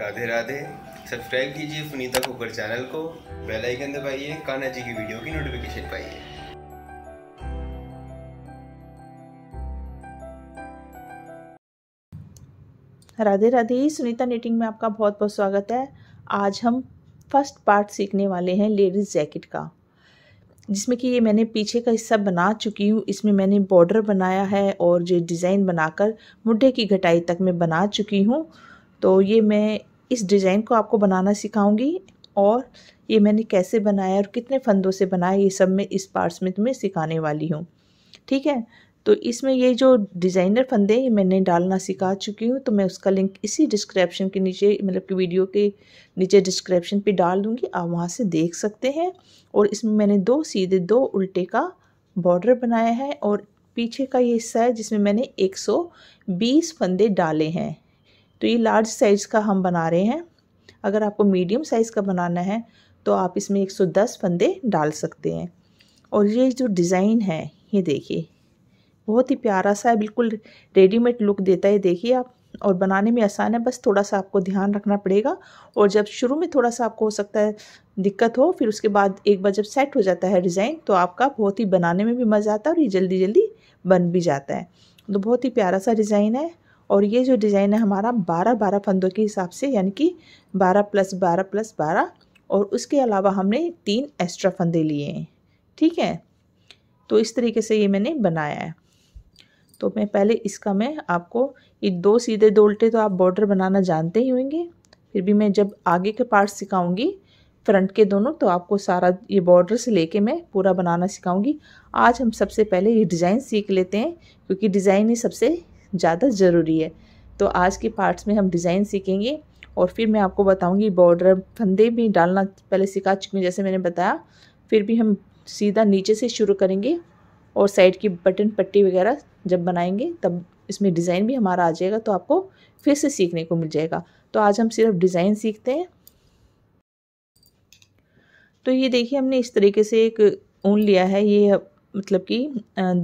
Radhe Radhe subscribe कीजिए Punita Kukar channel को bell icon दबाइए कान्हा जी की वीडियो की नोटिफिकेशन पाइए राधे राधे सुनीता नेटिंग में आपका बहुत बहुत स्वागत है आज हम फर्स्ट पार्ट सीखने वाले हैं लेडीज़ जैकेट का जिसमें कि ये मैंने पीछे का हिस्सा बना चुकी हूँ इसमें मैंने बॉर्डर बनाया है और जो डिज़ाइन बनाकर मुड्ढे की घटाई तक मैं बना चुकी हूँ तो ये मैं इस डिज़ाइन को आपको बनाना सिखाऊंगी और ये मैंने कैसे बनाया और कितने फंदों से बनाया ये सब मैं इस पार्ट्स में तुम्हें सिखाने वाली हूँ ठीक है तो इसमें ये जो डिज़ाइनर फंदे ये मैंने डालना सिखा चुकी हूँ तो मैं उसका लिंक इसी डिस्क्रिप्शन के नीचे मतलब कि वीडियो के नीचे डिस्क्रिप्शन पे डाल दूँगी आप वहाँ से देख सकते हैं और इसमें मैंने दो सीधे दो उल्टे का बॉर्डर बनाया है और पीछे का ये हिस्सा है जिसमें मैंने 120 फंदे डाले हैं तो ये लार्ज साइज़ का हम बना रहे हैं अगर आपको मीडियम साइज़ का बनाना है तो आप इसमें 110 फंदे डाल सकते हैं और ये जो डिज़ाइन है ये देखिए बहुत ही प्यारा सा है बिल्कुल रेडीमेड लुक देता है देखिए आप और बनाने में आसान है बस थोड़ा सा आपको ध्यान रखना पड़ेगा और जब शुरू में थोड़ा सा आपको हो सकता है दिक्कत हो फिर उसके बाद एक बार जब सेट हो जाता है डिज़ाइन तो आपका बहुत ही बनाने में भी मज़ा आता है और ये जल्दी जल्दी बन भी जाता है तो बहुत ही प्यारा सा डिज़ाइन है और ये जो डिज़ाइन है हमारा बारह बारह फंदों के हिसाब से यानी कि बारह प्लस बारह प्लस बारह और उसके अलावा हमने तीन एक्स्ट्रा फंदे लिए हैं ठीक है तो इस तरीके से ये मैंने बनाया है तो मैं पहले इसका मैं आपको ये दो सीधे दो उल्टे तो आप बॉर्डर बनाना जानते ही होंगे फिर भी मैं जब आगे के पार्ट सिखाऊंगी फ्रंट के दोनों तो आपको सारा ये बॉर्डर से लेके मैं पूरा बनाना सिखाऊंगी आज हम सबसे पहले ये डिज़ाइन सीख लेते हैं क्योंकि डिज़ाइन ही सबसे ज़्यादा ज़रूरी है तो आज के पार्ट्स में हम डिज़ाइन सीखेंगे और फिर मैं आपको बताऊंगी बॉर्डर फंदे भी डालना पहले सिखा चुकी हूँ जैसे मैंने बताया फिर भी हम सीधा नीचे से शुरू करेंगे और साइड की बटन पट्टी वगैरह जब बनाएंगे तब इसमें डिज़ाइन भी हमारा आ जाएगा तो आपको फिर से सीखने को मिल जाएगा तो आज हम सिर्फ डिज़ाइन सीखते हैं तो ये देखिए हमने इस तरीके से एक ऊन लिया है ये मतलब कि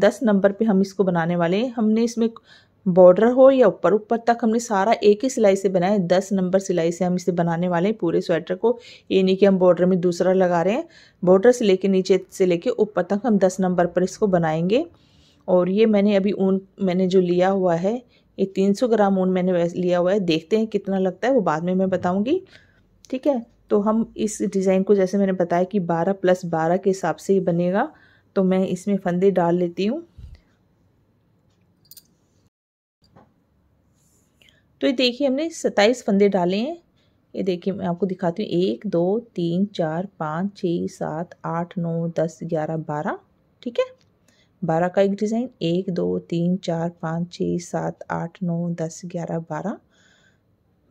दस नंबर पे हम इसको बनाने वाले हैं हमने इसमें बॉर्डर हो या ऊपर ऊपर तक हमने सारा एक ही सिलाई से बनाया दस नंबर सिलाई से हम इसे बनाने वाले हैं पूरे स्वेटर को ये नहीं कि हम बॉर्डर में दूसरा लगा रहे हैं बॉर्डर से लेके नीचे से लेके ऊपर तक हम दस नंबर पर इसको बनाएंगे और ये मैंने अभी ऊन मैंने जो लिया हुआ है ये तीन सौ ग्राम ऊन मैंने लिया हुआ है देखते हैं कितना लगता है वो बाद में मैं बताऊँगी ठीक है तो हम इस डिज़ाइन को जैसे मैंने बताया कि बारह प्लस बारह के हिसाब से ये बनेगा तो मैं इसमें फंदे डाल लेती हूँ तो ये देखिए हमने सत्ताईस फंदे डाले हैं ये देखिए मैं आपको दिखाती हूँ एक दो तीन चार पाँच छः सात आठ नौ दस ग्यारह बारह ठीक है बारह का एक डिज़ाइन एक दो तीन चार पाँच छः सात आठ नौ दस ग्यारह बारह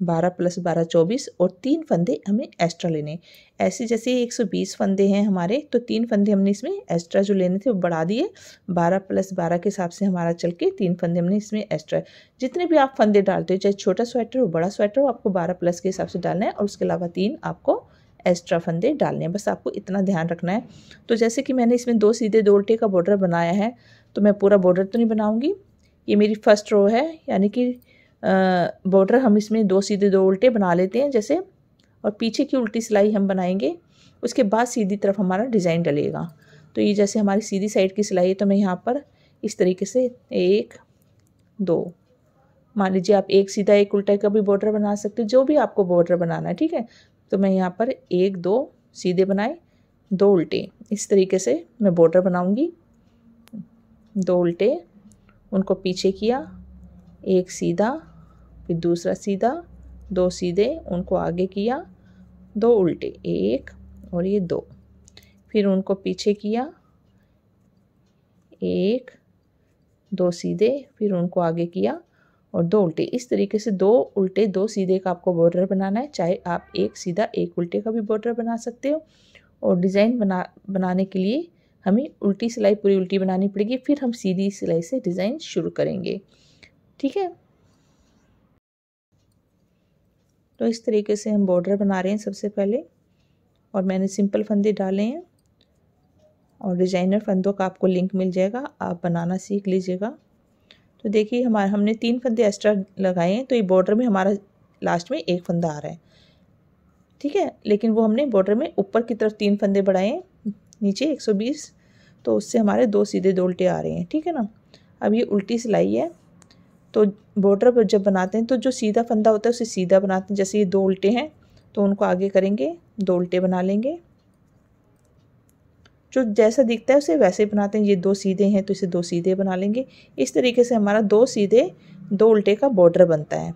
बारह प्लस बारह चौबीस और तीन फंदे हमें एक्स्ट्रा लेने ऐसे जैसे एक सौ बीस फंदे हैं हमारे तो तीन फंदे हमने इसमें एक्स्ट्रा जो लेने थे वो बढ़ा दिए बारह प्लस बारह के हिसाब से हमारा चल के तीन फंदे हमने इसमें एक्स्ट्रा जितने भी आप फंदे डालते हो चाहे छोटा स्वेटर हो बड़ा स्वेटर हो आपको बारह प्लस के हिसाब से डालना है और उसके अलावा तीन आपको एक्स्ट्रा फंदे डालने हैं बस आपको इतना ध्यान रखना है तो जैसे कि मैंने इसमें दो सीधे दो उल्टे का बॉर्डर बनाया है तो मैं पूरा बॉर्डर तो नहीं बनाऊँगी ये मेरी फर्स्ट रो है यानी कि बॉर्डर हम इसमें दो सीधे दो उल्टे बना लेते हैं जैसे और पीछे की उल्टी सिलाई हम बनाएंगे उसके बाद सीधी तरफ हमारा डिज़ाइन डलेगा तो ये जैसे हमारी सीधी साइड की सिलाई है तो मैं यहाँ पर इस तरीके से एक दो मान लीजिए आप एक सीधा एक उल्टा का भी बॉर्डर बना सकते हो जो भी आपको बॉर्डर बनाना है ठीक है तो मैं यहाँ पर एक दो सीधे बनाए दो उल्टे इस तरीके से मैं बॉर्डर बनाऊँगी दो उल्टे उनको पीछे किया एक सीधा फिर दूसरा सीधा दो सीधे उनको आगे किया दो उल्टे एक और ये दो फिर उनको पीछे किया एक दो सीधे फिर उनको आगे किया और दो उल्टे इस तरीके से दो उल्टे दो सीधे का आपको बॉर्डर बनाना है चाहे आप एक सीधा एक उल्टे का भी बॉर्डर बना सकते हो और डिज़ाइन बना बनाने के लिए हमें उल्टी सिलाई पूरी उल्टी बनानी पड़ेगी फिर हम सीधी सिलाई से डिज़ाइन शुरू करेंगे ठीक है तो इस तरीके से हम बॉर्डर बना रहे हैं सबसे पहले और मैंने सिंपल फंदे डाले हैं और डिजाइनर फंदों का आपको लिंक मिल जाएगा आप बनाना सीख लीजिएगा तो देखिए हमारा हमने तीन फंदे एक्स्ट्रा लगाए हैं तो ये बॉर्डर में हमारा लास्ट में एक फंदा आ रहा है ठीक है लेकिन वो हमने बॉर्डर में ऊपर की तरफ तीन फंदे बढ़ाए हैं नीचे एक सौ बीस तो उससे हमारे दो सीधे दो उल्टे आ रहे हैं ठीक है ना अब ये उल्टी सिलाई है तो बॉर्डर पर जब बनाते हैं तो जो सीधा फंदा होता है उसे सीधा बनाते हैं जैसे ये दो उल्टे हैं तो उनको आगे करेंगे दो उल्टे बना लेंगे जो जैसा दिखता है उसे वैसे बनाते हैं ये दो सीधे हैं तो इसे दो सीधे बना लेंगे इस तरीके से हमारा दो सीधे दो उल्टे का बॉर्डर बनता है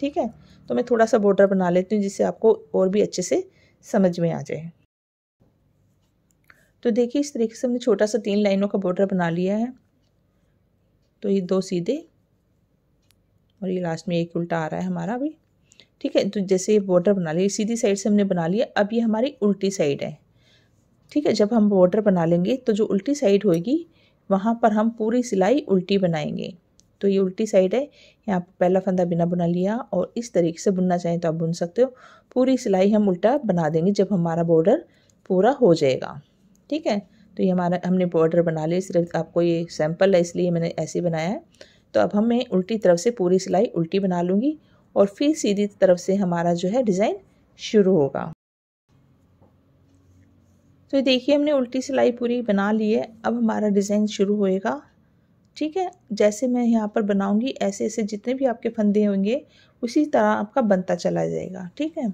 ठीक है तो मैं थोड़ा सा बॉर्डर बना लेती हूँ जिससे आपको और भी अच्छे से समझ में आ जाए तो देखिए इस तरीके से हमने छोटा सा तीन लाइनों का बॉर्डर बना लिया है तो ये दो सीधे और ये लास्ट में एक उल्टा आ रहा है हमारा अभी ठीक है तो जैसे ये बॉर्डर बना लिया सीधी साइड से हमने बना लिया अब ये हमारी उल्टी साइड है ठीक है जब हम बॉर्डर बना लेंगे तो जो उल्टी साइड होगी वहाँ पर हम पूरी सिलाई उल्टी बनाएंगे तो ये उल्टी साइड है यहाँ पर पहला फंदा बिना बुना लिया और इस तरीके से बुनना चाहें तो आप बुन सकते हो पूरी सिलाई हम उल्टा बना देंगे जब हमारा बॉर्डर पूरा हो जाएगा ठीक है तो ये हमारा हमने बॉर्डर बना लिया सिर्फ आपको ये सैम्पल है इसलिए मैंने ऐसे बनाया है तो अब हमें उल्टी तरफ से पूरी सिलाई उल्टी बना लूँगी और फिर सीधी तरफ से हमारा जो है डिज़ाइन शुरू होगा तो देखिए हमने उल्टी सिलाई पूरी बना ली है अब हमारा डिज़ाइन शुरू होएगा ठीक है जैसे मैं यहाँ पर बनाऊँगी ऐसे ऐसे जितने भी आपके फंदे होंगे उसी तरह आपका बनता चला जाएगा ठीक है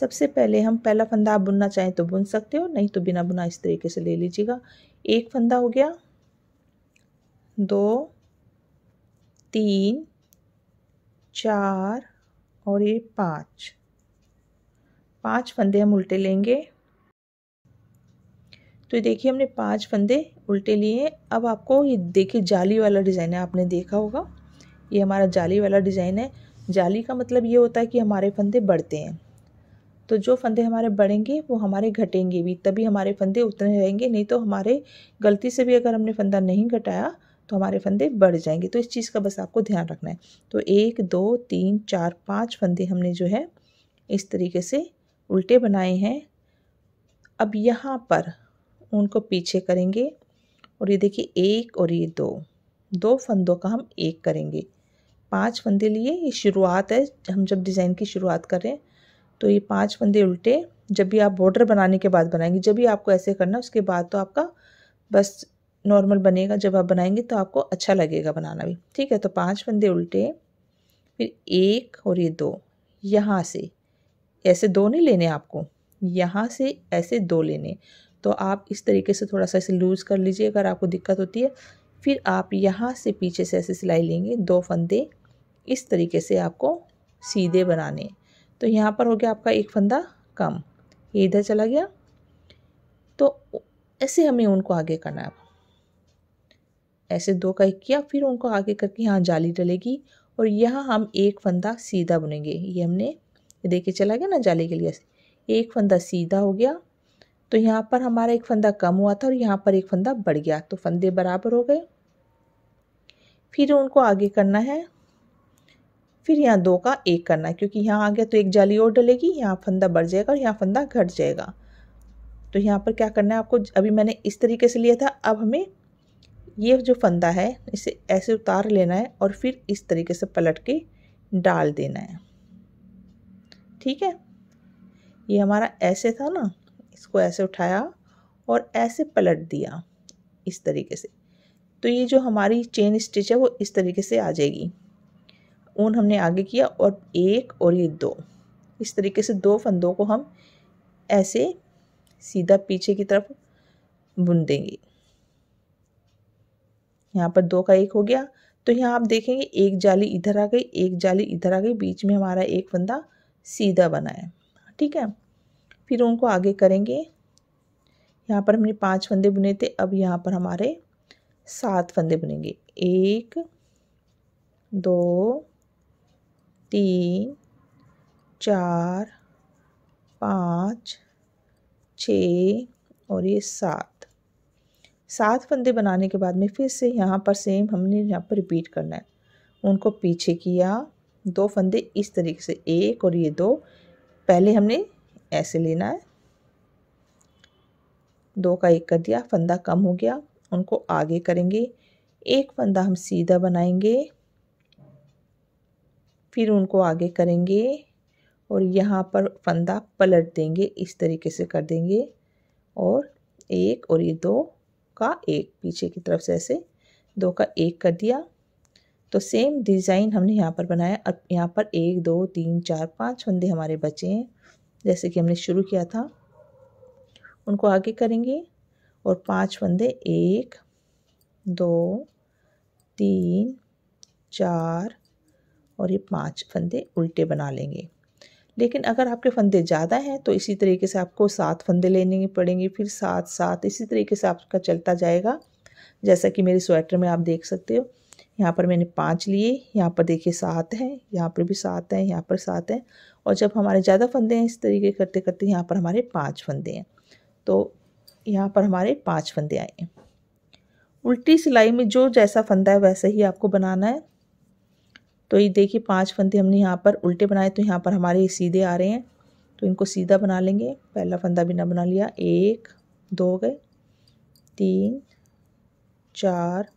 सबसे पहले हम पहला फंदा आप बुनना चाहें तो बुन सकते हो नहीं तो बिना बुना इस तरीके से ले लीजिएगा एक फंदा हो गया दो तीन चार और ये पाँच पाँच फंदे हम उल्टे लेंगे तो ये देखिए हमने पांच फंदे उल्टे लिए हैं अब आपको ये देखिए जाली वाला डिज़ाइन है आपने देखा होगा ये हमारा जाली वाला डिज़ाइन है जाली का मतलब ये होता है कि हमारे फंदे बढ़ते हैं तो जो फंदे हमारे बढ़ेंगे वो हमारे घटेंगे भी तभी हमारे फंदे उतने रहेंगे नहीं तो हमारे गलती से भी अगर हमने फंदा नहीं घटाया तो हमारे फंदे बढ़ जाएंगे तो इस चीज़ का बस आपको ध्यान रखना है तो एक दो तीन चार पाँच फंदे हमने जो है इस तरीके से उल्टे बनाए हैं अब यहाँ पर उनको पीछे करेंगे और ये देखिए एक और ये दो दो फंदों का हम एक करेंगे पांच फंदे लिए ये शुरुआत है हम जब डिज़ाइन की शुरुआत कर रहे हैं तो ये पांच फंदे उल्टे जब भी आप बॉर्डर बनाने के बाद बनाएंगे जब भी आपको ऐसे करना उसके बाद तो आपका बस नॉर्मल बनेगा जब आप बनाएंगे तो आपको अच्छा लगेगा बनाना भी ठीक है तो पांच फंदे उल्टे फिर एक और ये दो यहाँ से ऐसे दो नहीं लेने आपको यहाँ से ऐसे दो लेने तो आप इस तरीके से थोड़ा सा इसे लूज़ कर लीजिए अगर आपको दिक्कत होती है फिर आप यहाँ से पीछे से ऐसे सिलाई लेंगे दो फंदे इस तरीके से आपको सीधे बनाने तो यहाँ पर हो गया आपका एक फंदा कम ये इधर चला गया तो ऐसे हमें उनको आगे करना है ऐसे दो का एक किया फिर उनको आगे करके यहाँ जाली डलेगी और यहाँ हम एक फंदा सीधा बुनेंगे ये हमने देखे चला गया ना जाली के लिए एक फंदा सीधा हो गया तो यहाँ पर हमारा एक फंदा कम हुआ था और यहाँ पर एक फंदा बढ़ गया तो फंदे बराबर हो गए फिर उनको आगे करना है फिर यहाँ दो का एक करना है क्योंकि यहाँ आ गया तो एक जाली और डलेगी यहाँ फंदा बढ़ जाएगा और यहाँ फंदा घट जाएगा तो यहाँ पर क्या करना है आपको अभी मैंने इस तरीके से लिया था अब हमें ये जो फंदा है इसे ऐसे उतार लेना है और फिर इस तरीके से पलट के डाल देना है ठीक है ये हमारा ऐसे था ना इसको ऐसे उठाया और ऐसे पलट दिया इस तरीके से तो ये जो हमारी चेन स्टिच है वो इस तरीके से आ जाएगी ऊन हमने आगे किया और एक और ये दो इस तरीके से दो फंदों को हम ऐसे सीधा पीछे की तरफ बुन देंगे यहाँ पर दो का एक हो गया तो यहाँ आप देखेंगे एक जाली इधर आ गई एक जाली इधर आ गई बीच में हमारा एक फंदा सीधा बना है ठीक है फिर उनको आगे करेंगे यहाँ पर हमने पांच फंदे बुने थे अब यहाँ पर हमारे सात फंदे बुनेंगे एक दो तीन चार पाँच छ और ये सात सात फंदे बनाने के बाद में फिर से यहाँ पर सेम हमने यहाँ पर रिपीट करना है उनको पीछे किया दो फंदे इस तरीके से एक और ये दो पहले हमने ऐसे लेना है दो का एक कर दिया फंदा कम हो गया उनको आगे करेंगे एक फंदा हम सीधा बनाएंगे फिर उनको आगे करेंगे और यहाँ पर फंदा पलट देंगे इस तरीके से कर देंगे और एक और ये दो का एक पीछे की तरफ से ऐसे दो का एक कर दिया तो सेम डिज़ाइन हमने यहाँ पर बनाया अब यहाँ पर एक दो तीन चार पाँच फंदे हमारे बचे हैं जैसे कि हमने शुरू किया था उनको आगे करेंगे और पांच फंदे एक दो तीन चार और ये पांच फंदे उल्टे बना लेंगे लेकिन अगर आपके फंदे ज़्यादा हैं तो इसी तरीके से आपको सात फंदे लेने पड़ेंगे फिर सात सात इसी तरीके से आपका चलता जाएगा जैसा कि मेरे स्वेटर में आप देख सकते हो यहाँ पर मैंने पाँच लिए यहाँ पर देखिए सात हैं यहाँ पर भी सात हैं यहाँ पर सात हैं और जब हमारे ज़्यादा फंदे हैं इस तरीके करते करते यहाँ पर हमारे पाँच फंदे हैं तो यहाँ पर हमारे पाँच फंदे आए हैं उल्टी सिलाई में जो जैसा फंदा है वैसा ही आपको बनाना है तो ये देखिए पांच फंदे हमने यहाँ पर उल्टे बनाए तो यहाँ पर हमारे सीधे आ रहे हैं तो इनको सीधा बना लेंगे पहला फंदा बिना बना लिया एक दो गए तीन चार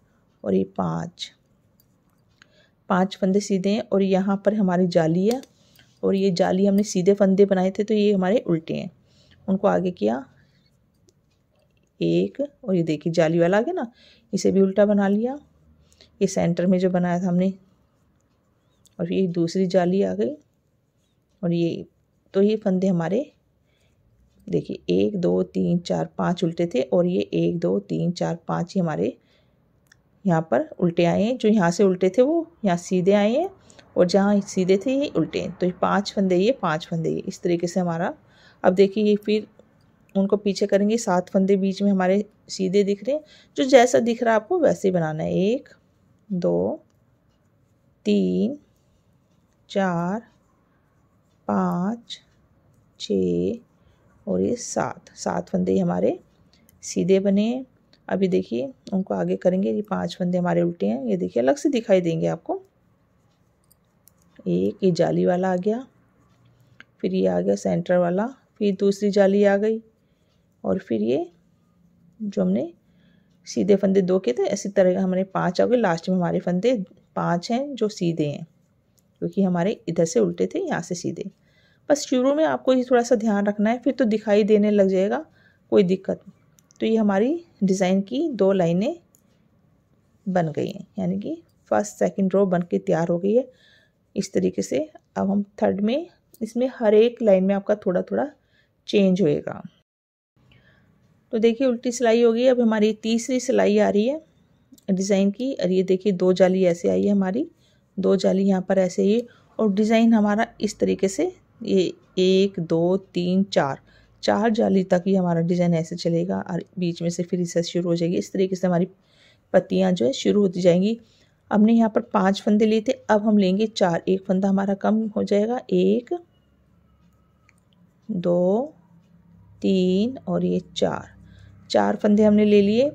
और ये पाँच पांच फंदे सीधे हैं और यहाँ पर हमारी जाली है और ये जाली हमने सीधे फंदे बनाए थे तो ये हमारे उल्टे हैं उनको आगे किया एक और ये देखिए जाली वाला आ गया ना इसे भी उल्टा बना लिया ये सेंटर में जो बनाया था हमने और ये दूसरी जाली आ गई और ये तो ये फंदे हमारे देखिए एक दो तीन चार पाँच उल्टे थे और ये एक दो तीन चार पाँच ही हमारे यहाँ पर उल्टे आए हैं जो यहाँ से उल्टे थे वो यहाँ सीधे आए हैं और जहाँ सीधे थे ये उल्टे हैं तो ये पाँच फंदे ये पाँच फंदे ये इस तरीके से हमारा अब देखिए ये फिर उनको पीछे करेंगे सात फंदे बीच में हमारे सीधे दिख रहे हैं जो जैसा दिख रहा है आपको वैसे ही बनाना है एक दो तीन चार पाँच छ और ये सात सात फंदे हमारे सीधे बने हैं अभी देखिए उनको आगे करेंगे ये पांच फंदे हमारे उल्टे हैं ये देखिए अलग से दिखाई देंगे आपको एक ये जाली वाला आ गया फिर ये आ गया सेंटर वाला फिर दूसरी जाली आ गई और फिर ये जो हमने सीधे फंदे दो किए थे इसी तरह हमारे पांच आ गए लास्ट में हमारे फंदे पांच हैं जो सीधे हैं क्योंकि हमारे इधर से उल्टे थे यहाँ से सीधे बस शुरू में आपको ही थोड़ा सा ध्यान रखना है फिर तो दिखाई देने लग जाएगा कोई दिक्कत तो ये हमारी डिज़ाइन की दो लाइनें बन गई हैं यानी कि फर्स्ट सेकंड रो बन के तैयार हो गई है इस तरीके से अब हम थर्ड में इसमें हर एक लाइन में आपका थोड़ा थोड़ा चेंज होएगा तो देखिए उल्टी सिलाई हो गई अब हमारी तीसरी सिलाई आ रही है डिज़ाइन की और ये देखिए दो जाली ऐसे आई है हमारी दो जाली यहाँ पर ऐसे ही और डिज़ाइन हमारा इस तरीके से ये एक दो तीन चार चार जाली तक ही हमारा डिज़ाइन ऐसे चलेगा और बीच में से फिर इसे शुरू हो जाएगी इस तरीके से हमारी पत्तियाँ जो है शुरू होती जाएंगी हमने यहाँ पर पाँच फंदे लिए थे अब हम लेंगे चार एक फंदा हमारा कम हो जाएगा एक दो तीन और ये चार चार फंदे हमने ले लिए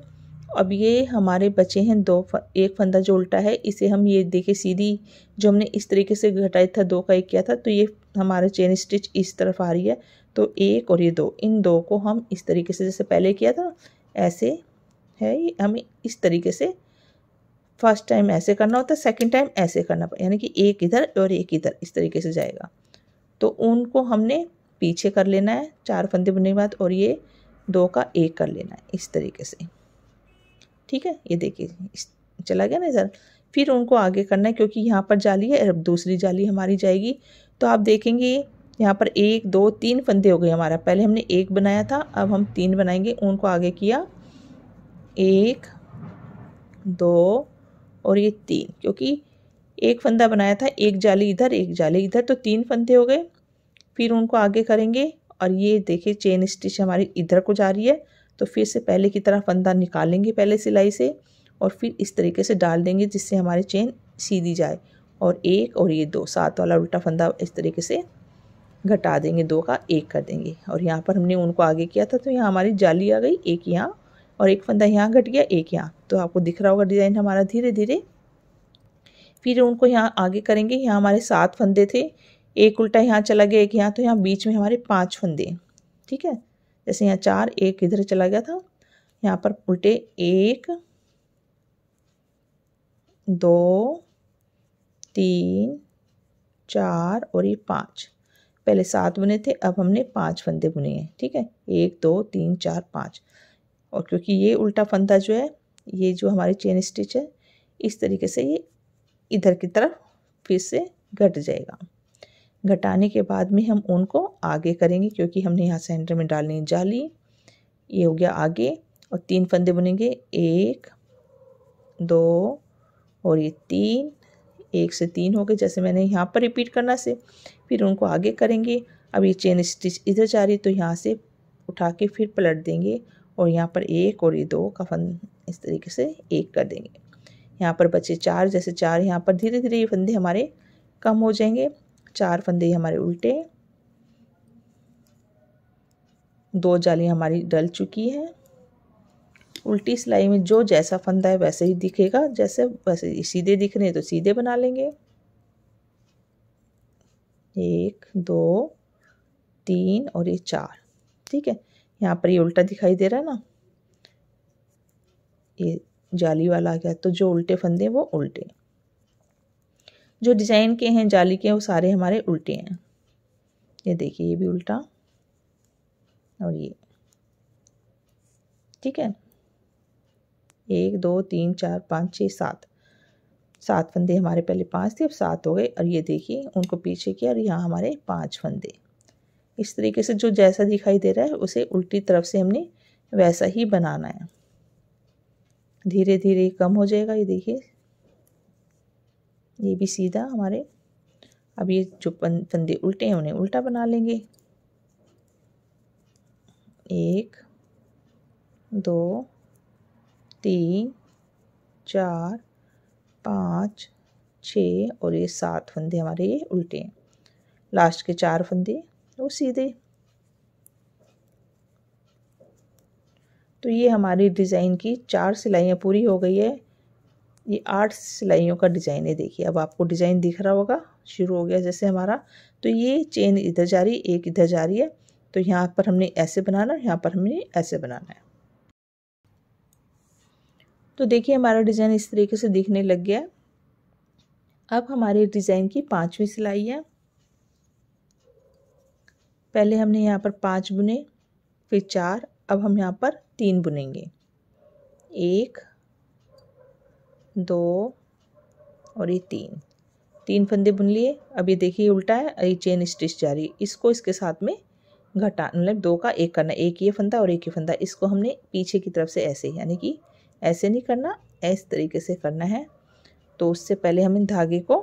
अब ये हमारे बचे हैं दो एक फंदा जो उल्टा है इसे हम ये देखें सीधी जो हमने इस तरीके से घटाया था दो का एक किया था तो ये हमारा चेन स्टिच इस तरफ आ रही है तो एक और ये दो इन दो को हम इस तरीके से जैसे पहले किया था ऐसे है ये हमें इस तरीके से फर्स्ट टाइम ऐसे करना होता है सेकेंड टाइम ऐसे करना यानी कि एक इधर और एक इधर इस तरीके से जाएगा तो उनको हमने पीछे कर लेना है चार फंदे बुनने के बाद और ये दो का एक कर लेना है इस तरीके से ठीक है ये देखिए चला गया ना सर फिर उनको आगे करना है क्योंकि यहाँ पर जाली है अब दूसरी जाली हमारी जाएगी तो आप देखेंगे यहाँ पर एक दो तीन फंदे हो गए हमारा पहले हमने एक बनाया था अब हम तीन बनाएंगे उनको आगे किया एक दो और ये तीन क्योंकि एक फंदा बनाया था एक जाली इधर एक जाली इधर तो तीन फंदे हो गए फिर उनको आगे करेंगे और ये देखिए चेन स्टिच हमारी इधर को जा रही है तो फिर से पहले की तरह फंदा निकालेंगे पहले सिलाई से और फिर इस तरीके से डाल देंगे जिससे हमारी चेन सीधी जाए और एक और ये दो सात वाला उल्टा फंदा इस तरीके से घटा देंगे दो का एक कर देंगे और यहाँ पर हमने उनको आगे किया था तो यहाँ हमारी जाली आ गई एक यहाँ और एक फंदा यहाँ घट गया एक यहाँ तो आपको दिख रहा होगा डिज़ाइन हमारा धीरे धीरे फिर उनको यहाँ आगे करेंगे यहाँ हमारे सात फंदे थे एक उल्टा यहाँ चला गया एक यहाँ तो यहाँ बीच में हमारे पाँच फंदे ठीक है जैसे यहाँ चार एक इधर चला गया था यहाँ पर उल्टे एक दो तीन चार और ये पाँच पहले सात बुने थे अब हमने पाँच फंदे बुने हैं ठीक है एक दो तीन चार पाँच और क्योंकि ये उल्टा फंदा जो है ये जो हमारी चेन स्टिच है इस तरीके से ये इधर की तरफ फिर से घट जाएगा घटाने के बाद में हम ऊन को आगे करेंगे क्योंकि हमने यहाँ सेंटर में डालनी है जाली ये हो गया आगे और तीन फंदे बुनेंगे एक दो और ये तीन एक से तीन हो गए जैसे मैंने यहाँ पर रिपीट करना से फिर उनको आगे करेंगे अब ये चेन स्टिच इधर जा रही तो यहाँ से उठा के फिर पलट देंगे और यहाँ पर एक और ये दो का फन इस तरीके से एक कर देंगे यहाँ पर बचे चार जैसे चार यहाँ पर धीरे धीरे ये फंदे हमारे कम हो जाएंगे चार फंदे हमारे उल्टे दो जाली हमारी डल चुकी है उल्टी सिलाई में जो जैसा फंदा है वैसे ही दिखेगा जैसे वैसे सीधे दिख रहे हैं तो सीधे बना लेंगे एक दो तीन और ये चार ठीक है यहाँ पर ये उल्टा दिखाई दे रहा है ना ये जाली वाला आ गया तो जो उल्टे फंदे वो उल्टे हैं जो डिजाइन के हैं जाली के वो सारे हमारे उल्टे हैं ये देखिए ये भी उल्टा और ये ठीक है एक दो तीन चार पाँच छः सात सात फंदे हमारे पहले पाँच थे अब सात हो गए और ये देखिए उनको पीछे किया और यहाँ हमारे पाँच फंदे इस तरीके से जो जैसा दिखाई दे रहा है उसे उल्टी तरफ से हमने वैसा ही बनाना है धीरे धीरे कम हो जाएगा ये देखिए ये भी सीधा हमारे अब ये जो फंदे उल्टे हैं उन्हें उल्टा बना लेंगे एक दो तीन चार पाँच छ और ये सात फंदे हमारे ये उल्टे हैं लास्ट के चार फंदे वो सीधे तो ये हमारी डिज़ाइन की चार सिलाइयाँ पूरी हो गई है ये आठ सिलाइयों का डिज़ाइन है देखिए अब आपको डिज़ाइन दिख रहा होगा शुरू हो गया जैसे हमारा तो ये चेन इधर जा रही है एक इधर जा रही है तो यहाँ पर हमने ऐसे बनाना है यहाँ पर हमने ऐसे बनाना है तो देखिए हमारा डिज़ाइन इस तरीके से दिखने लग गया अब हमारे डिज़ाइन की पांचवी सिलाई है पहले हमने यहाँ पर पांच बुने फिर चार अब हम यहाँ पर तीन बुनेंगे एक दो और ये तीन तीन फंदे बुन लिए अब ये देखिए उल्टा है ये चेन स्टिच जा रही है इसको इसके साथ में घटा मतलब दो का एक करना एक ये फंदा और एक ये फंदा इसको हमने पीछे की तरफ से ऐसे यानी कि ऐसे नहीं करना ऐसे तरीके से करना है तो उससे पहले हमें धागे को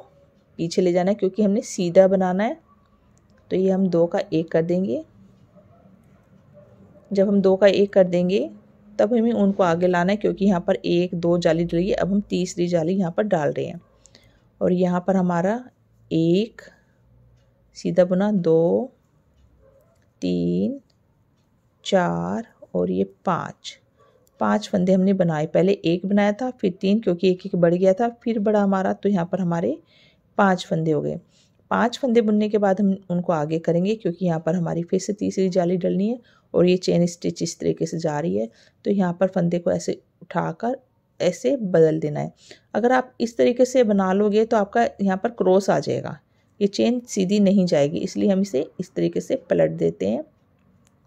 पीछे ले जाना है क्योंकि हमने सीधा बनाना है तो ये हम दो का एक कर देंगे जब हम दो का एक कर देंगे तब हमें उनको आगे लाना है क्योंकि यहाँ पर एक दो जाली डली है अब हम तीसरी जाली यहाँ पर डाल रहे हैं और यहाँ पर हमारा एक सीधा बुना दो तीन चार और ये पाँच पांच फंदे हमने बनाए पहले एक बनाया था फिर तीन क्योंकि एक एक बढ़ गया था फिर बड़ा हमारा तो यहाँ पर हमारे पाँच फंदे हो गए पांच फंदे बुनने के बाद हम उनको आगे करेंगे क्योंकि यहाँ पर हमारी फिर से तीसरी जाली डलनी है और ये चेन स्टिच इस तरीके से जा रही है तो यहाँ पर फंदे को ऐसे उठाकर ऐसे बदल देना है अगर आप इस तरीके से बना लोगे तो आपका यहाँ पर क्रॉस आ जाएगा ये चेन सीधी नहीं जाएगी इसलिए हम इसे इस तरीके से पलट देते हैं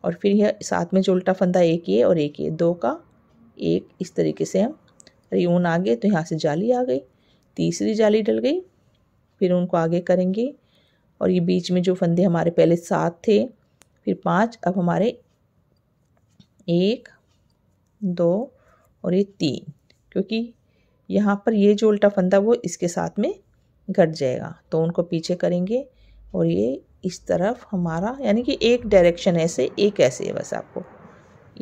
और फिर यह साथ में जो उल्टा फंदा एक ये और एक ये दो का एक इस तरीके से हम ऊन आ गए तो यहाँ से जाली आ गई तीसरी जाली डल गई फिर उनको आगे करेंगे और ये बीच में जो फंदे हमारे पहले सात थे फिर पाँच अब हमारे एक दो और ये तीन क्योंकि यहाँ पर ये जो उल्टा फंदा वो इसके साथ में घट जाएगा तो उनको पीछे करेंगे और ये इस तरफ हमारा यानी कि एक डायरेक्शन ऐसे एक ऐसे है बस आपको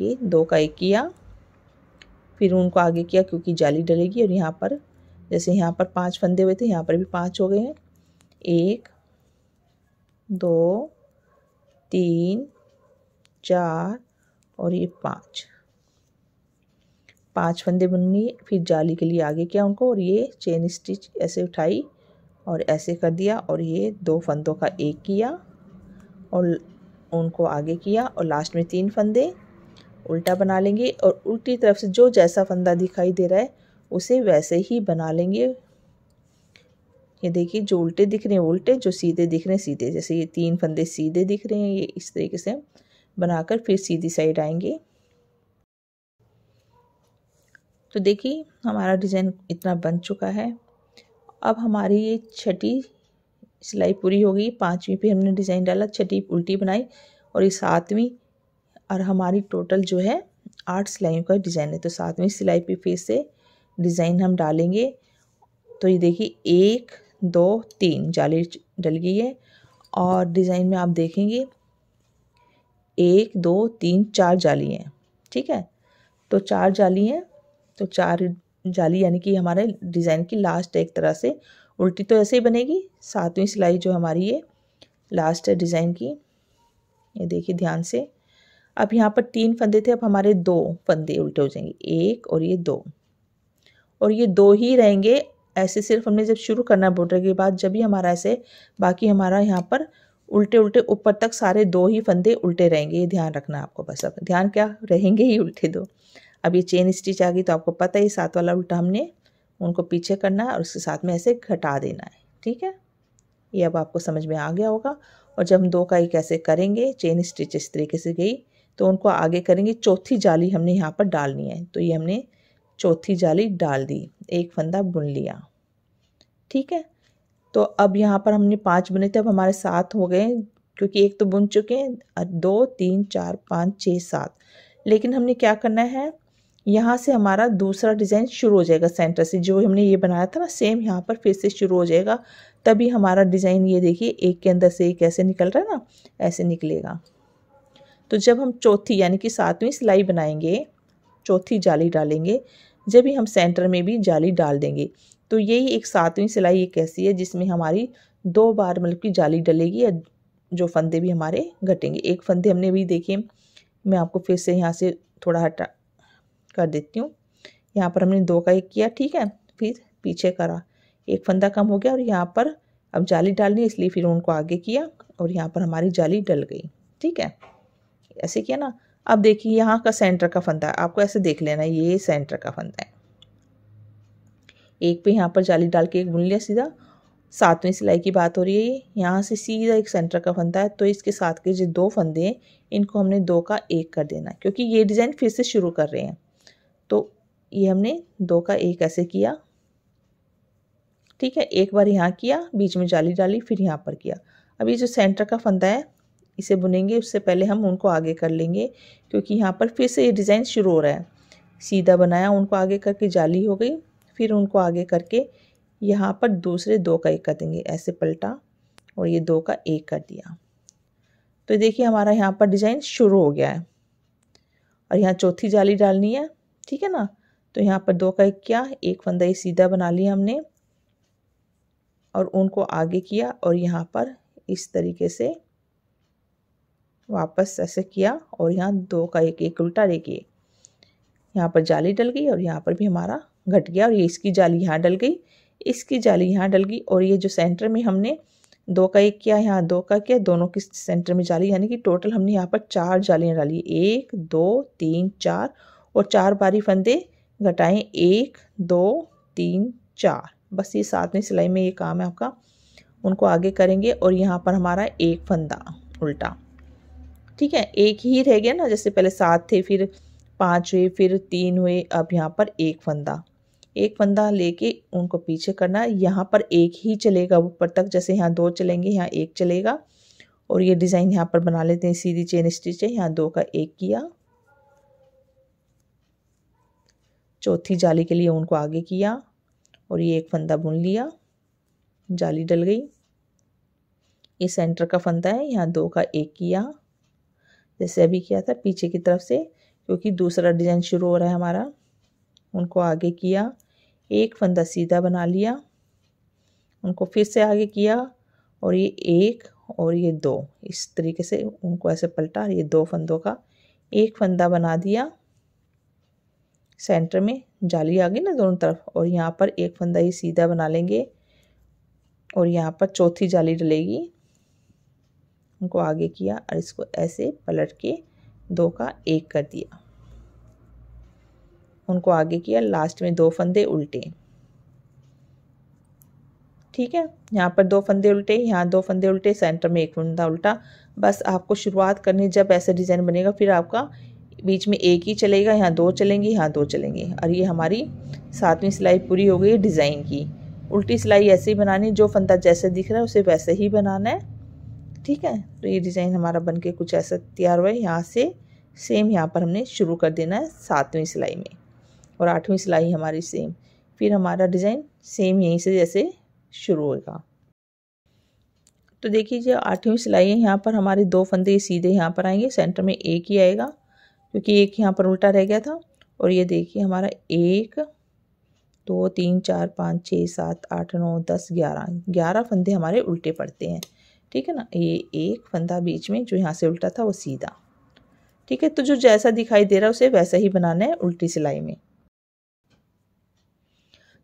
ये दो का एक किया फिर उनको आगे किया क्योंकि जाली डलेगी और यहाँ पर जैसे यहाँ पर पांच फंदे हुए थे यहाँ पर भी पांच हो गए हैं एक दो तीन चार और ये पाँच पाँच फंदे बुन फिर जाली के लिए आगे किया उनको और ये चेन स्टिच ऐसे उठाई और ऐसे कर दिया और ये दो फंदों का एक किया और उनको आगे किया और लास्ट में तीन फंदे उल्टा बना लेंगे और उल्टी तरफ से जो जैसा फंदा दिखाई दे रहा है उसे वैसे ही बना लेंगे ये देखिए जो उल्टे दिख रहे हैं उल्टे जो सीधे दिख रहे हैं सीधे जैसे ये तीन फंदे सीधे दिख रहे हैं ये इस तरीके से बनाकर फिर सीधी साइड आएंगे तो देखिए हमारा डिज़ाइन इतना बन चुका है अब हमारी ये छठी सिलाई पूरी हो गई पाँचवीं पे हमने डिज़ाइन डाला छठी उल्टी बनाई और ये सातवीं और हमारी टोटल जो है आठ सिलाइयों का डिज़ाइन है तो सातवीं सिलाई पे फिर से डिज़ाइन हम डालेंगे तो ये देखिए एक दो तीन जाली डल गई है और डिज़ाइन में आप देखेंगे एक दो तीन चार जाली हैं ठीक है तो चार जाली हैं तो चार जाली यानी कि हमारे डिज़ाइन की लास्ट है एक तरह से उल्टी तो ऐसे ही बनेगी सातवीं सिलाई जो हमारी ये लास्ट है डिज़ाइन की ये देखिए ध्यान से अब यहाँ पर तीन फंदे थे अब हमारे दो फंदे उल्टे हो जाएंगे एक और ये दो और ये दो ही रहेंगे ऐसे सिर्फ हमने जब शुरू करना बॉर्डर के बाद जब भी हमारा ऐसे बाकी हमारा यहाँ पर उल्टे उल्टे ऊपर तक सारे दो ही फंदे उल्टे रहेंगे ये ध्यान रखना आपको बस अब ध्यान क्या रहेंगे ही उल्टे दो अब ये चेन स्टिच आ गई तो आपको पता ही सात वाला उल्टा हमने उनको पीछे करना है और उसके साथ में ऐसे घटा देना है ठीक है ये अब आपको समझ में आ गया होगा और जब हम दो का एक ऐसे करेंगे चेन स्टिच इस तरीके से गई तो उनको आगे करेंगे चौथी जाली हमने यहाँ पर डालनी है तो ये हमने चौथी जाली डाल दी एक फंदा बुन लिया ठीक है तो अब यहाँ पर हमने पाँच बुने थे अब हमारे सात हो गए क्योंकि एक तो बुन चुके हैं दो तीन चार पाँच छः सात लेकिन हमने क्या करना है यहाँ से हमारा दूसरा डिज़ाइन शुरू हो जाएगा सेंटर से जो हमने ये बनाया था ना सेम यहाँ पर फिर से शुरू हो जाएगा तभी हमारा डिज़ाइन ये देखिए एक के अंदर से एक ऐसे निकल रहा है ना ऐसे निकलेगा तो जब हम चौथी यानी कि सातवीं सिलाई बनाएंगे चौथी जाली डालेंगे जब भी हम सेंटर में भी जाली डाल देंगे तो यही एक सातवीं सिलाई एक ऐसी है जिसमें हमारी दो बार मतलब की जाली डलेगी या जो फंदे भी हमारे घटेंगे एक फंदे हमने भी देखे मैं आपको फिर से यहाँ से थोड़ा हटा कर देती हूँ यहाँ पर हमने दो का एक किया ठीक है फिर पीछे करा एक फंदा कम हो गया और यहाँ पर अब जाली डालनी इसलिए फिर उनको आगे किया और यहाँ पर हमारी जाली डल गई ठीक है ऐसे किया ना अब देखिए यहाँ का सेंटर का फंदा आपको ऐसे देख लेना ये सेंटर का फंदा है एक पे यहाँ पर जाली डाल के एक बुन लिया सीधा सातवें सिलाई की बात हो रही है यहाँ से सीधा एक सेंटर का फंदा है तो इसके साथ के जो दो फंदे हैं इनको हमने दो का एक कर देना क्योंकि ये डिज़ाइन फिर से शुरू कर रहे हैं तो ये हमने दो का एक ऐसे किया ठीक है एक बार यहाँ किया बीच में जाली डाली फिर यहाँ पर किया अब ये जो सेंटर का फंदा है इसे बुनेंगे उससे पहले हम उनको आगे कर लेंगे क्योंकि यहाँ पर फिर से ये डिज़ाइन शुरू हो रहा है सीधा बनाया उनको आगे करके जाली हो गई फिर उनको आगे करके यहाँ पर दूसरे दो का एक कर देंगे ऐसे पलटा और ये दो का एक कर दिया तो देखिए हमारा यहाँ पर डिज़ाइन शुरू हो गया है और यहाँ चौथी जाली डालनी है ठीक है ना तो यहाँ पर दो का एक किया एक फंदा ये सीधा बना लिया हमने और उनको आगे किया और यहाँ पर इस तरीके से वापस ऐसे किया और यहाँ दो का एक एक उल्टा रेखिए यहाँ पर जाली डल गई और यहाँ पर भी हमारा घट गया और ये इसकी जाली यहाँ डल गई इसकी जाली यहाँ डल गई और ये जो सेंटर में हमने दो का एक किया यहाँ दो का किया दोनों की सेंटर में जाली यानी कि टोटल हमने यहाँ पर चार जालियाँ डाली एक दो तीन चार और चार बारी फंदे घटाएं एक दो तीन चार बस ये में सिलाई में ये काम है आपका उनको आगे करेंगे और यहाँ पर हमारा एक फंदा उल्टा ठीक है एक ही रह गया ना जैसे पहले सात थे फिर पाँच हुए फिर तीन हुए अब यहाँ पर एक फंदा एक फंदा लेके उनको पीछे करना यहाँ पर एक ही चलेगा ऊपर तक जैसे यहाँ दो चलेंगे यहाँ एक चलेगा और ये डिज़ाइन यहाँ पर बना लेते हैं सीधी चेन स्टिच है यहाँ दो का एक किया चौथी जाली के लिए उनको आगे किया और ये एक फंदा बुन लिया जाली डल गई ये सेंटर का फंदा है यहाँ दो का एक किया जैसे अभी किया था पीछे की तरफ से क्योंकि दूसरा डिज़ाइन शुरू हो रहा है हमारा उनको आगे किया एक फंदा सीधा बना लिया उनको फिर से आगे किया और ये एक और ये दो इस तरीके से उनको ऐसे पलटा ये दो फंदों का एक फंदा बना दिया सेंटर में जाली आ गई ना दोनों तरफ और यहाँ पर एक फंदा ये सीधा बना लेंगे और यहाँ पर चौथी जाली डलेगी उनको आगे किया और इसको ऐसे पलट के दो का एक कर दिया उनको आगे किया लास्ट में दो फंदे उल्टे ठीक है यहाँ पर दो फंदे उल्टे यहाँ दो फंदे उल्टे सेंटर में एक फंदा उल्टा बस आपको शुरुआत करनी जब ऐसा डिज़ाइन बनेगा फिर आपका बीच में एक ही चलेगा यहाँ दो चलेंगे यहाँ दो चलेंगे और ये हमारी सातवीं सिलाई पूरी हो गई डिज़ाइन की उल्टी सिलाई ऐसे ही बनानी जो फंदा जैसे दिख रहा है उसे वैसे ही बनाना है ठीक है तो ये डिज़ाइन हमारा बन के कुछ ऐसा तैयार हुआ है यहाँ से सेम यहाँ पर हमने शुरू कर देना है सातवीं सिलाई में और आठवीं सिलाई हमारी सेम फिर हमारा डिज़ाइन सेम यहीं से जैसे शुरू होगा तो देखिए जो आठवीं सिलाई है यहाँ पर हमारे दो फंदे सीधे यहाँ पर आएंगे सेंटर में एक ही आएगा क्योंकि एक यहाँ पर उल्टा रह गया था और ये देखिए हमारा एक दो तीन चार पाँच छः सात आठ नौ दस ग्यारह ग्यारह फंदे हमारे उल्टे पड़ते हैं ठीक है ना ये एक फंदा बीच में जो यहाँ से उल्टा था वो सीधा ठीक है तो जो जैसा दिखाई दे रहा है उसे वैसा ही बनाना है उल्टी सिलाई में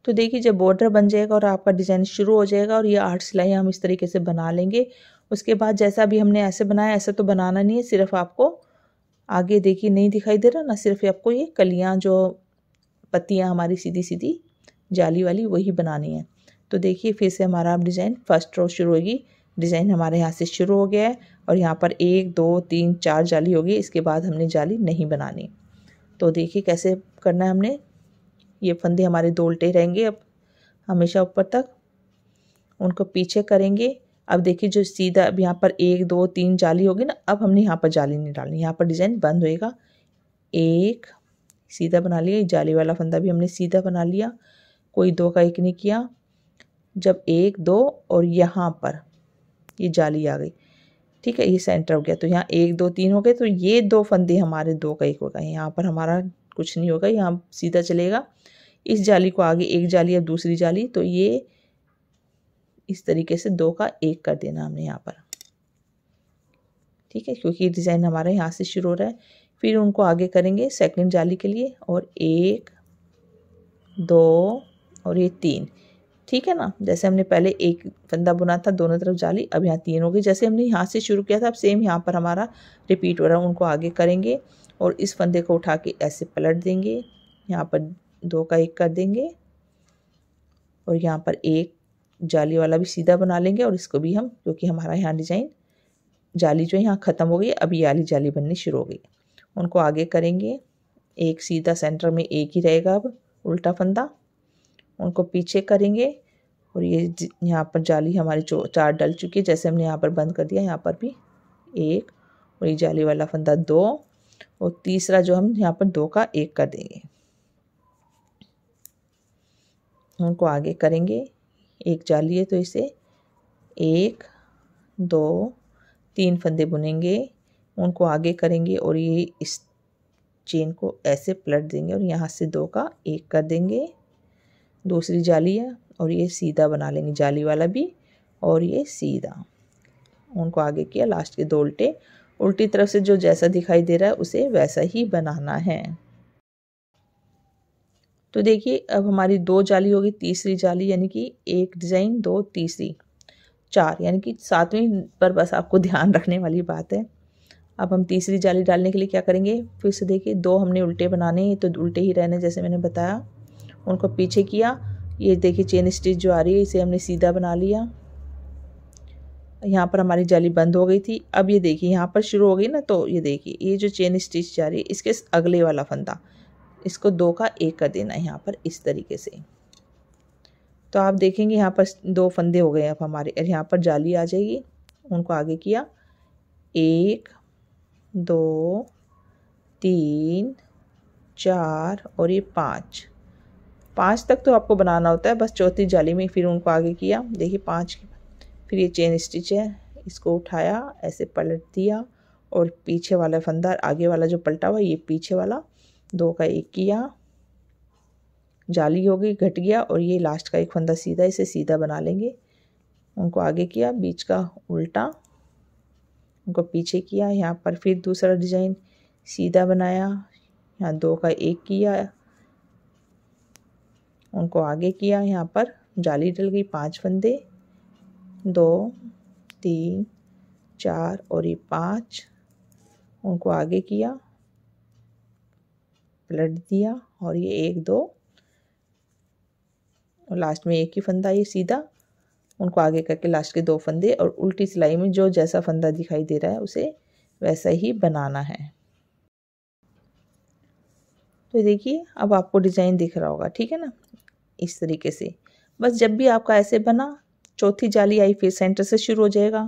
तो देखिए जब बॉर्डर बन जाएगा और आपका डिज़ाइन शुरू हो जाएगा और ये आठ सिलाइयाँ हम इस तरीके से बना लेंगे उसके बाद जैसा भी हमने ऐसे बनाया ऐसा तो बनाना नहीं है सिर्फ आपको आगे देखिए नहीं दिखाई दे रहा ना सिर्फ आपको ये कलियाँ जो पत्तियाँ हमारी सीधी सीधी जाली वाली वही बनानी है तो देखिए फिर से हमारा अब डिज़ाइन फर्स्ट रो शुरू होगी डिज़ाइन हमारे यहाँ से शुरू हो गया है और यहाँ पर एक दो तीन चार जाली होगी इसके बाद हमने जाली नहीं बनानी तो देखिए कैसे करना है हमने ये फंदे हमारे दो उल्टे रहेंगे अब हमेशा ऊपर तक उनको पीछे करेंगे अब देखिए जो सीधा अब यहाँ पर एक दो तीन जाली होगी ना अब हमने यहाँ पर जाली नहीं डालनी यहाँ पर डिज़ाइन बंद होएगा एक सीधा बना लिया जाली वाला फंदा भी हमने सीधा बना लिया कोई दो का एक नहीं किया जब एक दो और यहाँ पर ये जाली आ गई ठीक है ये सेंटर हो गया तो यहाँ एक दो तीन हो गए तो ये दो फंदे हमारे दो का एक हो गए यहाँ पर हमारा कुछ नहीं होगा यहाँ सीधा चलेगा इस जाली को आगे एक जाली या दूसरी जाली तो ये इस तरीके से दो का एक कर देना हमने यहाँ पर ठीक है क्योंकि डिज़ाइन हमारा यहाँ से शुरू हो रहा है फिर उनको आगे करेंगे सेकंड जाली के लिए और एक दो और ये तीन ठीक है ना जैसे हमने पहले एक फंदा बुना था दोनों तरफ जाली अब यहाँ तीन हो गई जैसे हमने यहाँ से शुरू किया था अब सेम यहाँ पर हमारा रिपीट हो रहा है उनको आगे करेंगे और इस फंदे को उठा के ऐसे पलट देंगे यहाँ पर दो का एक कर देंगे और यहाँ पर एक जाली वाला भी सीधा बना लेंगे और इसको भी हम क्योंकि हमारा यहाँ डिजाइन जाली जो है यहाँ ख़त्म हो गई अभी आली जाली बननी शुरू हो गई उनको आगे करेंगे एक सीधा सेंटर में एक ही रहेगा अब उल्टा फंदा उनको पीछे करेंगे और ये यहाँ पर जाली हमारी जो चार डल चुकी है जैसे हमने यहाँ पर बंद कर दिया यहाँ पर भी एक और ये जाली वाला फंदा दो और तीसरा जो हम यहाँ पर दो का एक कर देंगे उनको आगे करेंगे एक जाली है तो इसे एक दो तीन फंदे बुनेंगे उनको आगे करेंगे और ये इस चेन को ऐसे पलट देंगे और यहाँ से दो का एक कर देंगे दूसरी जाली है और ये सीधा बना लेंगे जाली वाला भी और ये सीधा उनको आगे किया लास्ट के दो उल्टे उल्टी तरफ से जो जैसा दिखाई दे रहा है उसे वैसा ही बनाना है तो देखिए अब हमारी दो जाली होगी तीसरी जाली यानी कि एक डिज़ाइन दो तीसरी चार यानी कि सातवीं पर बस आपको ध्यान रखने वाली बात है अब हम तीसरी जाली डालने के लिए क्या करेंगे फिर से देखिए दो हमने उल्टे बनाने हैं तो उल्टे ही रहने जैसे मैंने बताया उनको पीछे किया ये देखिए चेन स्टिच जो आ रही है इसे हमने सीधा बना लिया यहाँ पर हमारी जाली बंद हो गई थी अब ये देखिए यहाँ पर शुरू हो गई ना तो ये देखिए ये जो चेन स्टिच जा रही है इसके अगले वाला फंदा इसको दो का एक कर देना है यहाँ पर इस तरीके से तो आप देखेंगे यहाँ पर दो फंदे हो गए अब हमारे और यहाँ पर जाली आ जाएगी उनको आगे किया एक दो तीन चार और ये पाँच पाँच तक तो आपको बनाना होता है बस चौथी जाली में फिर उनको आगे किया देखिए पाँच के फिर ये चेन स्टिच है इसको उठाया ऐसे पलट दिया और पीछे वाला फंदा आगे वाला जो पलटा हुआ ये पीछे वाला दो का एक किया जाली हो गई घट गया और ये लास्ट का एक फंदा सीधा इसे सीधा बना लेंगे उनको आगे किया बीच का उल्टा उनको पीछे किया यहाँ पर फिर दूसरा डिजाइन सीधा बनाया यहाँ दो का एक किया उनको आगे किया यहाँ पर जाली डल गई पांच फंदे दो तीन चार और ये पाँच उनको आगे किया पलट दिया और ये एक दो और लास्ट में एक ही फंदा ये सीधा उनको आगे करके लास्ट के दो फंदे और उल्टी सिलाई में जो जैसा फंदा दिखाई दे रहा है उसे वैसा ही बनाना है तो देखिए अब आपको डिज़ाइन दिख रहा होगा ठीक है ना इस तरीके से बस जब भी आपका ऐसे बना चौथी जाली आई फिर सेंटर से शुरू हो जाएगा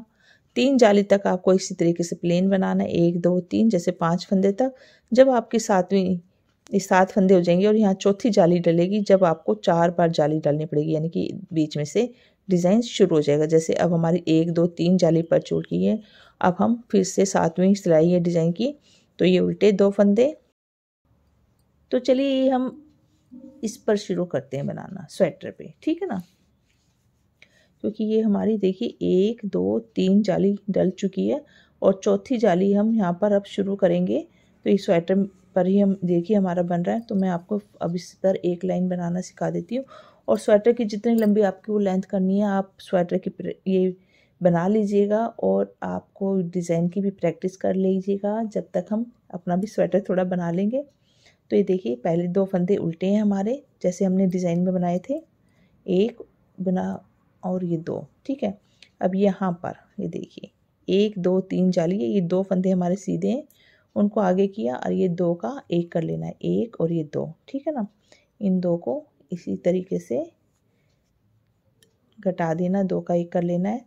तीन जाली तक आपको इसी तरीके से प्लेन बनाना है एक दो तीन जैसे पांच फंदे तक जब आपकी सातवीं ये सात फंदे हो जाएंगे और यहाँ चौथी जाली डलेगी जब आपको चार बार जाली डालनी पड़ेगी यानी कि बीच में से डिज़ाइन शुरू हो जाएगा जैसे अब हमारी एक दो तीन जाली पर चोट की है अब हम फिर से सातवीं सिलाई है डिज़ाइन की तो ये उल्टे दो फंदे तो चलिए हम इस पर शुरू करते हैं बनाना स्वेटर पर ठीक है ना क्योंकि ये हमारी देखिए एक दो तीन जाली डल चुकी है और चौथी जाली हम यहाँ पर अब शुरू करेंगे तो इस स्वेटर पर ही हम देखिए हमारा बन रहा है तो मैं आपको अब इस तरह एक लाइन बनाना सिखा देती हूँ और स्वेटर की जितनी लंबी आपकी वो लेंथ करनी है आप स्वेटर की ये बना लीजिएगा और आपको डिज़ाइन की भी प्रैक्टिस कर लीजिएगा जब तक हम अपना भी स्वेटर थोड़ा बना लेंगे तो ये देखिए पहले दो फंदे उल्टे हैं हमारे जैसे हमने डिज़ाइन में बनाए थे एक बना और ये दो ठीक है अब यहाँ पर ये देखिए एक दो तीन जाली है ये दो फंदे हमारे सीधे हैं उनको आगे किया और ये दो का एक कर लेना है एक और ये दो ठीक है ना इन दो को इसी तरीके से घटा देना दो का एक कर लेना है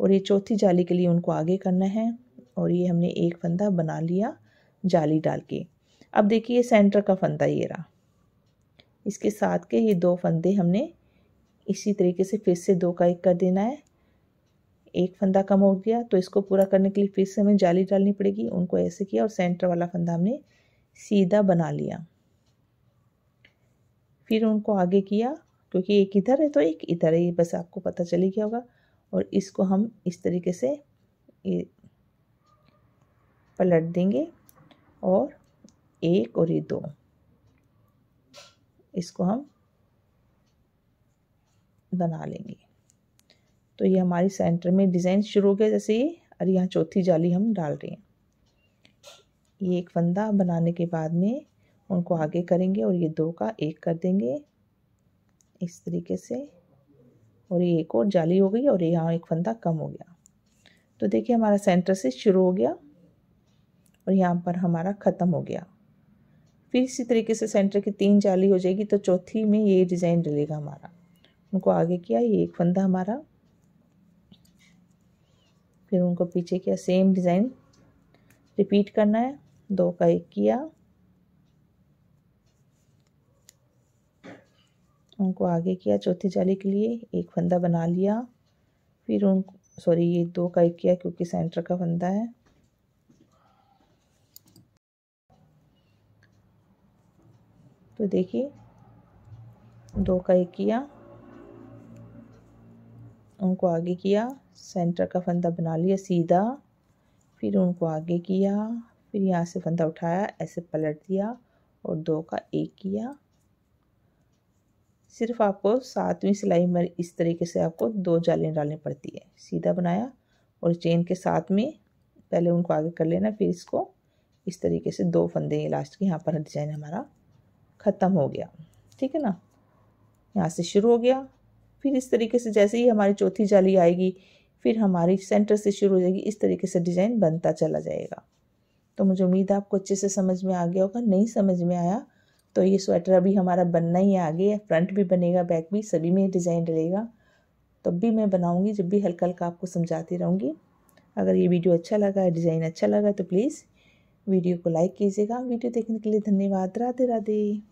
और ये चौथी जाली के लिए उनको आगे करना है और ये हमने एक फंदा बना लिया जाली डाल के अब देखिए ये सेंटर का फंदा ये रहा इसके साथ के ये दो फंदे हमने इसी तरीके से फिर से दो का एक कर देना है एक फंदा कम हो गया तो इसको पूरा करने के लिए फिर से हमें जाली डालनी पड़ेगी उनको ऐसे किया और सेंटर वाला फंदा हमने सीधा बना लिया फिर उनको आगे किया क्योंकि एक इधर है तो एक इधर है ये बस आपको पता चल ही गया होगा और इसको हम इस तरीके से ये पलट देंगे और एक और ये दो इसको हम बना लेंगे तो ये हमारी सेंटर में डिज़ाइन शुरू हो गया जैसे ये और यहाँ चौथी जाली हम डाल रहे हैं ये एक फंदा बनाने के बाद में उनको आगे करेंगे और ये दो का एक कर देंगे इस तरीके से और ये एक और जाली हो गई और यहाँ एक फंदा कम हो गया तो देखिए हमारा सेंटर से शुरू हो गया और यहाँ पर हमारा ख़त्म हो गया फिर इसी तरीके से सेंटर की तीन जाली हो जाएगी तो चौथी में ये डिज़ाइन डलेगा हमारा उनको आगे किया ये एक फंदा हमारा फिर उनको पीछे किया सेम डिज़ाइन रिपीट करना है दो का एक किया उनको आगे किया चौथी जाली के लिए एक फंदा बना लिया फिर उन सॉरी ये दो का एक किया क्योंकि सेंटर का फंदा है तो देखिए दो का एक किया उनको आगे किया सेंटर का फंदा बना लिया सीधा फिर उनको आगे किया फिर यहाँ से फंदा उठाया ऐसे पलट दिया और दो का एक किया सिर्फ आपको सातवीं सिलाई में इस तरीके से आपको दो जालियाँ डालनी पड़ती है सीधा बनाया और चेन के साथ में पहले उनको आगे कर लेना फिर इसको इस तरीके से दो फंदे लास्ट के यहाँ पर डिजाइन हमारा ख़त्म हो गया ठीक है ना यहाँ से शुरू हो गया फिर इस तरीके से जैसे ही हमारी चौथी जाली आएगी फिर हमारी सेंटर से शुरू हो जाएगी इस तरीके से डिज़ाइन बनता चला जाएगा तो मुझे उम्मीद है आपको अच्छे से समझ में आ गया होगा नहीं समझ में आया तो ये स्वेटर अभी हमारा बनना ही है फ्रंट भी बनेगा बैक भी सभी में डिज़ाइन रहेगा तब भी मैं बनाऊँगी जब भी हल्का हल्का आपको समझाती रहूँगी अगर ये वीडियो अच्छा लगा डिज़ाइन अच्छा लगा तो प्लीज़ वीडियो को लाइक कीजिएगा वीडियो देखने के लिए धन्यवाद राधे राधे